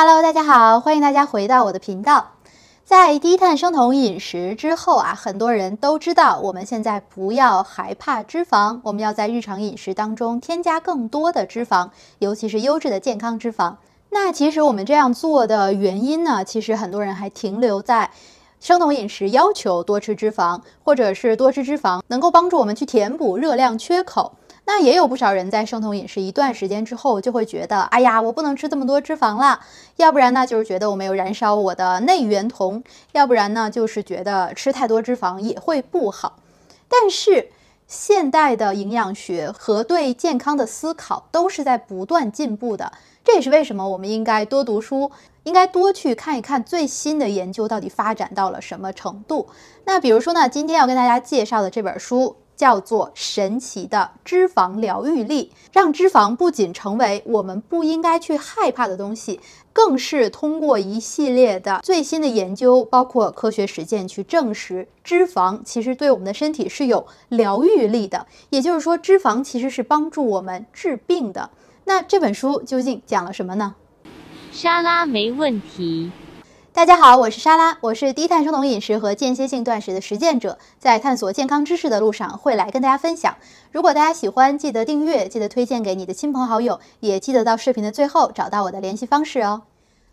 Hello，大家好，欢迎大家回到我的频道。在低碳生酮饮食之后啊，很多人都知道我们现在不要害怕脂肪，我们要在日常饮食当中添加更多的脂肪，尤其是优质的健康脂肪。那其实我们这样做的原因呢，其实很多人还停留在生酮饮食要求多吃脂肪，或者是多吃脂肪能够帮助我们去填补热量缺口。那也有不少人在生酮饮食一段时间之后，就会觉得，哎呀，我不能吃这么多脂肪了，要不然呢，就是觉得我没有燃烧我的内源酮，要不然呢，就是觉得吃太多脂肪也会不好。但是现代的营养学和对健康的思考都是在不断进步的，这也是为什么我们应该多读书，应该多去看一看最新的研究到底发展到了什么程度。那比如说呢，今天要跟大家介绍的这本书。叫做神奇的脂肪疗愈力，让脂肪不仅成为我们不应该去害怕的东西，更是通过一系列的最新的研究，包括科学实践去证实，脂肪其实对我们的身体是有疗愈力的。也就是说，脂肪其实是帮助我们治病的。那这本书究竟讲了什么呢？沙拉没问题。大家好，我是莎拉，我是低碳生酮饮食和间歇性断食的实践者，在探索健康知识的路上，会来跟大家分享。如果大家喜欢，记得订阅，记得推荐给你的亲朋好友，也记得到视频的最后找到我的联系方式哦。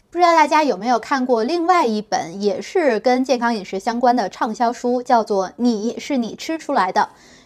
不知道大家有没有看过另外一本也是跟健康饮食相关的畅销书，叫做《你是你吃出来的》。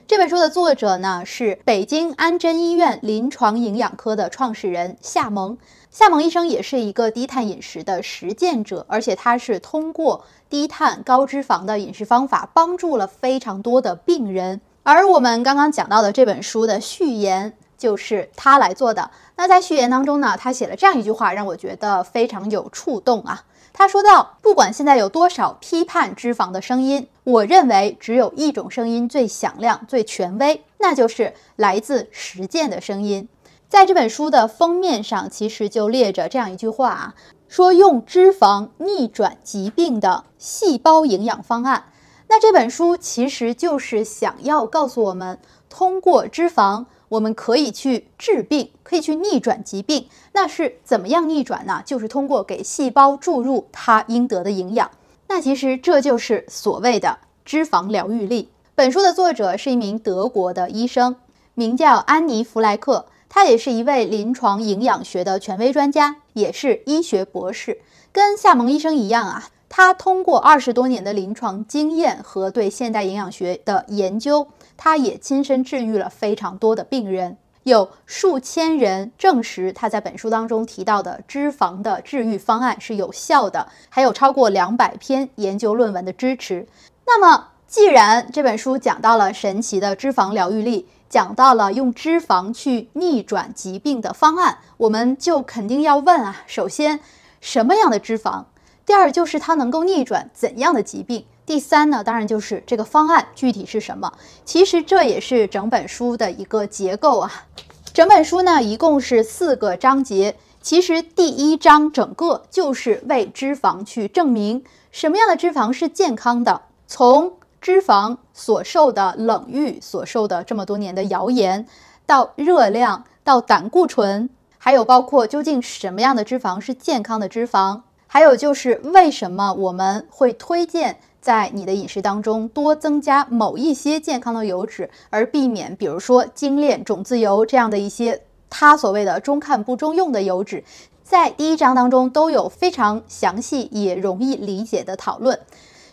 这本书的作者呢是北京安贞医院临床营养科的创始人夏蒙。夏蒙医生也是一个低碳饮食的实践者，而且他是通过低碳高脂肪的饮食方法帮助了非常多的病人。而我们刚刚讲到的这本书的序言就是他来做的。那在序言当中呢，他写了这样一句话，让我觉得非常有触动啊。他说到：“不管现在有多少批判脂肪的声音，我认为只有一种声音最响亮、最权威，那就是来自实践的声音。在这本书的封面上，其实就列着这样一句话啊，说用脂肪逆转疾病的细胞营养方案。”那这本书其实就是想要告诉我们，通过脂肪，我们可以去治病，可以去逆转疾病。那是怎么样逆转呢？就是通过给细胞注入它应得的营养。那其实这就是所谓的脂肪疗愈力。本书的作者是一名德国的医生，名叫安妮弗莱克，他也是一位临床营养学的权威专家，也是医学博士，跟夏蒙医生一样啊。他通过二十多年的临床经验和对现代营养学的研究，他也亲身治愈了非常多的病人，有数千人证实他在本书当中提到的脂肪的治愈方案是有效的，还有超过两百篇研究论文的支持。那么，既然这本书讲到了神奇的脂肪疗愈力，讲到了用脂肪去逆转疾病的方案，我们就肯定要问啊，首先什么样的脂肪？第二就是它能够逆转怎样的疾病？第三呢，当然就是这个方案具体是什么？其实这也是整本书的一个结构啊。整本书呢一共是四个章节。其实第一章整个就是为脂肪去证明什么样的脂肪是健康的，从脂肪所受的冷遇、所受的这么多年的谣言，到热量，到胆固醇，还有包括究竟什么样的脂肪是健康的脂肪。还有就是，为什么我们会推荐在你的饮食当中多增加某一些健康的油脂，而避免，比如说精炼种子油这样的一些它所谓的中看不中用的油脂，在第一章当中都有非常详细也容易理解的讨论。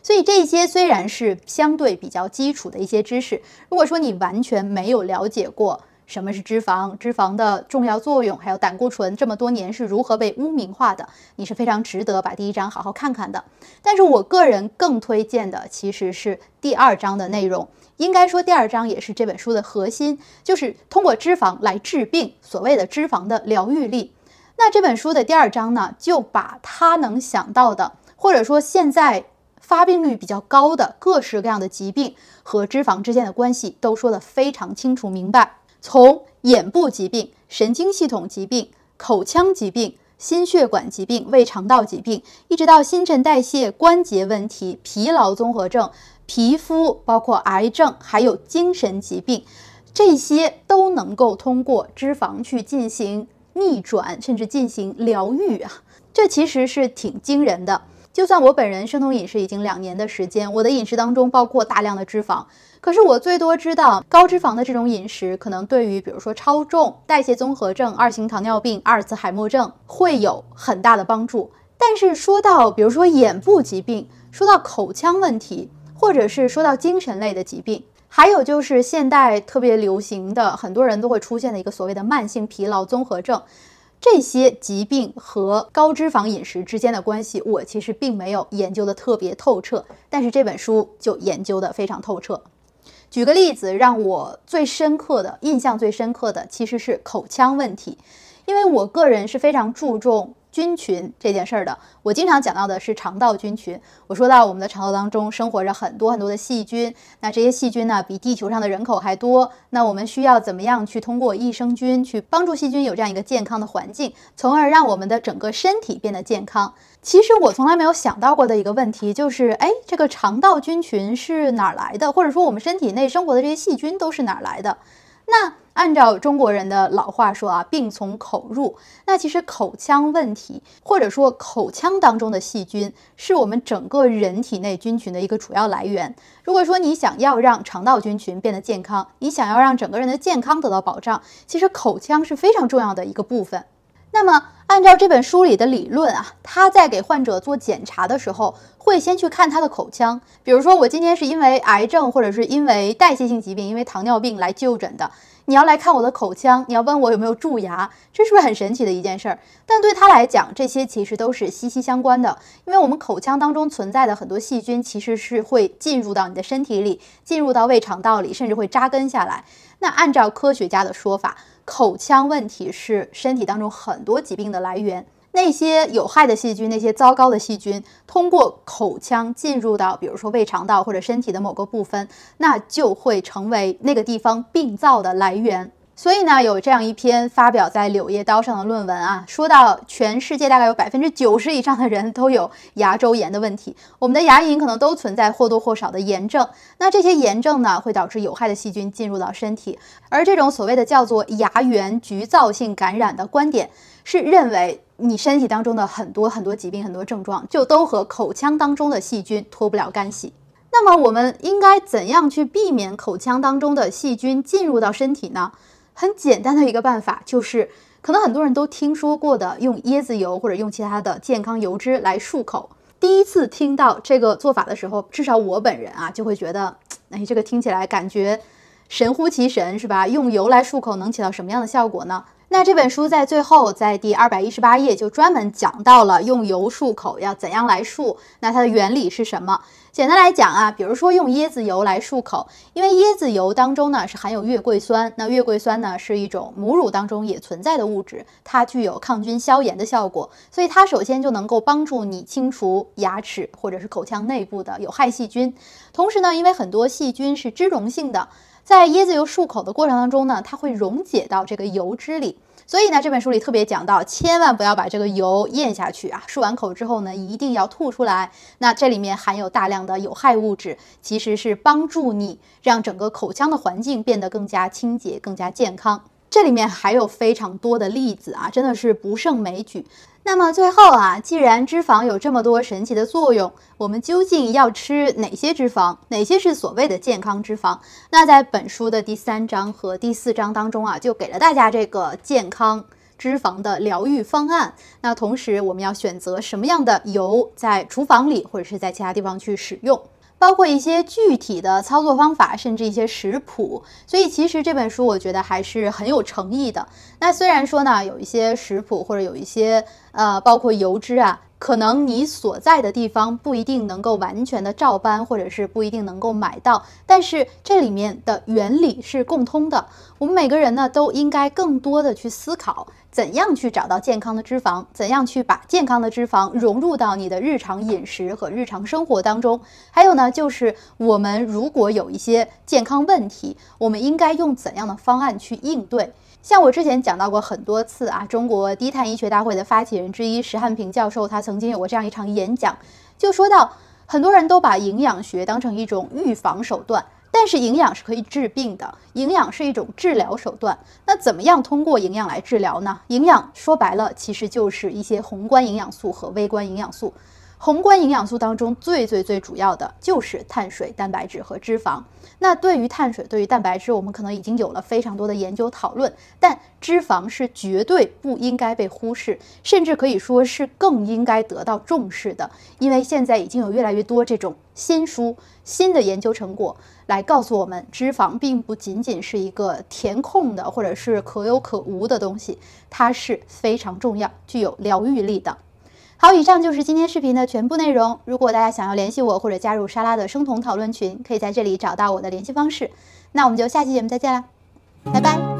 所以这些虽然是相对比较基础的一些知识，如果说你完全没有了解过。什么是脂肪？脂肪的重要作用，还有胆固醇这么多年是如何被污名化的？你是非常值得把第一章好好看看的。但是我个人更推荐的其实是第二章的内容。应该说，第二章也是这本书的核心，就是通过脂肪来治病，所谓的脂肪的疗愈力。那这本书的第二章呢，就把他能想到的，或者说现在发病率比较高的各式各样的疾病和脂肪之间的关系，都说得非常清楚明白。从眼部疾病、神经系统疾病、口腔疾病、心血管疾病、胃肠道疾病，一直到新陈代谢、关节问题、疲劳综合症、皮肤，包括癌症，还有精神疾病，这些都能够通过脂肪去进行逆转，甚至进行疗愈啊！这其实是挺惊人的。就算我本人生酮饮食已经两年的时间，我的饮食当中包括大量的脂肪。可是我最多知道高脂肪的这种饮食，可能对于比如说超重、代谢综合症、二型糖尿病、阿尔茨海默症会有很大的帮助。但是说到比如说眼部疾病，说到口腔问题，或者是说到精神类的疾病，还有就是现代特别流行的很多人都会出现的一个所谓的慢性疲劳综合症。这些疾病和高脂肪饮食之间的关系，我其实并没有研究的特别透彻，但是这本书就研究的非常透彻。举个例子，让我最深刻的、印象最深刻的其实是口腔问题，因为我个人是非常注重。菌群这件事儿的，我经常讲到的是肠道菌群。我说到我们的肠道当中生活着很多很多的细菌，那这些细菌呢，比地球上的人口还多。那我们需要怎么样去通过益生菌去帮助细菌有这样一个健康的环境，从而让我们的整个身体变得健康？其实我从来没有想到过的一个问题就是，哎，这个肠道菌群是哪儿来的？或者说我们身体内生活的这些细菌都是哪儿来的？那按照中国人的老话说啊，“病从口入”。那其实口腔问题，或者说口腔当中的细菌，是我们整个人体内菌群的一个主要来源。如果说你想要让肠道菌群变得健康，你想要让整个人的健康得到保障，其实口腔是非常重要的一个部分。那么，按照这本书里的理论啊，他在给患者做检查的时候，会先去看他的口腔。比如说，我今天是因为癌症，或者是因为代谢性疾病，因为糖尿病来就诊的。你要来看我的口腔，你要问我有没有蛀牙，这是不是很神奇的一件事儿？但对他来讲，这些其实都是息息相关的，因为我们口腔当中存在的很多细菌，其实是会进入到你的身体里，进入到胃肠道里，甚至会扎根下来。那按照科学家的说法，口腔问题是身体当中很多疾病的来源。那些有害的细菌，那些糟糕的细菌，通过口腔进入到，比如说胃肠道或者身体的某个部分，那就会成为那个地方病灶的来源。所以呢，有这样一篇发表在《柳叶刀》上的论文啊，说到全世界大概有百分之九十以上的人都有牙周炎的问题，我们的牙龈可能都存在或多或少的炎症。那这些炎症呢，会导致有害的细菌进入到身体，而这种所谓的叫做“牙源局灶性感染”的观点，是认为你身体当中的很多很多疾病、很多症状就都和口腔当中的细菌脱不了干系。那么，我们应该怎样去避免口腔当中的细菌进入到身体呢？很简单的一个办法，就是可能很多人都听说过的，用椰子油或者用其他的健康油脂来漱口。第一次听到这个做法的时候，至少我本人啊就会觉得，哎，这个听起来感觉神乎其神，是吧？用油来漱口能起到什么样的效果呢？那这本书在最后，在第二百一十八页就专门讲到了用油漱口要怎样来漱。那它的原理是什么？简单来讲啊，比如说用椰子油来漱口，因为椰子油当中呢是含有月桂酸，那月桂酸呢是一种母乳当中也存在的物质，它具有抗菌消炎的效果，所以它首先就能够帮助你清除牙齿或者是口腔内部的有害细菌。同时呢，因为很多细菌是脂溶性的。在椰子油漱口的过程当中呢，它会溶解到这个油脂里，所以呢这本书里特别讲到，千万不要把这个油咽下去啊！漱完口之后呢，一定要吐出来。那这里面含有大量的有害物质，其实是帮助你让整个口腔的环境变得更加清洁、更加健康。这里面还有非常多的例子啊，真的是不胜枚举。那么最后啊，既然脂肪有这么多神奇的作用，我们究竟要吃哪些脂肪？哪些是所谓的健康脂肪？那在本书的第三章和第四章当中啊，就给了大家这个健康脂肪的疗愈方案。那同时，我们要选择什么样的油，在厨房里或者是在其他地方去使用？包括一些具体的操作方法，甚至一些食谱，所以其实这本书我觉得还是很有诚意的。那虽然说呢，有一些食谱或者有一些呃，包括油脂啊，可能你所在的地方不一定能够完全的照搬，或者是不一定能够买到，但是这里面的原理是共通的。我们每个人呢，都应该更多的去思考。怎样去找到健康的脂肪？怎样去把健康的脂肪融入到你的日常饮食和日常生活当中？还有呢，就是我们如果有一些健康问题，我们应该用怎样的方案去应对？像我之前讲到过很多次啊，中国低碳医学大会的发起人之一石汉平教授，他曾经有过这样一场演讲，就说到很多人都把营养学当成一种预防手段。但是营养是可以治病的，营养是一种治疗手段。那怎么样通过营养来治疗呢？营养说白了，其实就是一些宏观营养素和微观营养素。宏观营养素当中最最最主要的就是碳水、蛋白质和脂肪。那对于碳水、对于蛋白质，我们可能已经有了非常多的研究讨论，但脂肪是绝对不应该被忽视，甚至可以说是更应该得到重视的。因为现在已经有越来越多这种新书、新的研究成果来告诉我们，脂肪并不仅仅是一个填空的或者是可有可无的东西，它是非常重要、具有疗愈力的。好，以上就是今天视频的全部内容。如果大家想要联系我或者加入莎拉的生酮讨论群，可以在这里找到我的联系方式。那我们就下期节目再见了，拜拜。